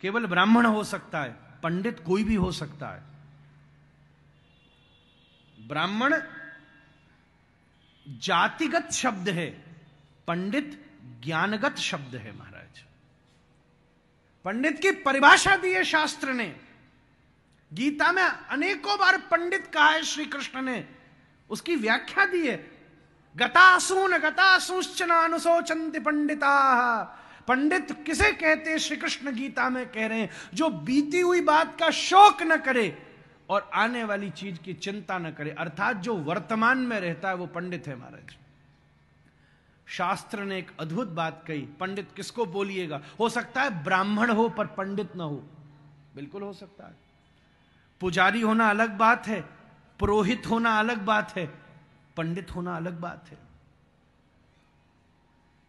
केवल ब्राह्मण हो सकता है पंडित कोई भी हो सकता है ब्राह्मण जातिगत शब्द है पंडित ज्ञानगत शब्द है महाराज पंडित की परिभाषा दी है शास्त्र ने गीता में अनेकों बार पंडित कहा है श्री कृष्ण ने उसकी व्याख्या दी है गतासून गतासूचना अनुशोचंती पंडिता पंडित किसे कहते हैं श्री कृष्ण गीता में कह रहे हैं जो बीती हुई बात का शोक न करे और आने वाली चीज की चिंता न करे अर्थात जो वर्तमान में रहता है वो पंडित है महाराज शास्त्र ने एक अद्भुत बात कही पंडित किसको बोलिएगा हो सकता है ब्राह्मण हो पर पंडित ना हो बिल्कुल हो सकता है पुजारी होना अलग बात है पुरोहित होना अलग बात है पंडित होना अलग बात है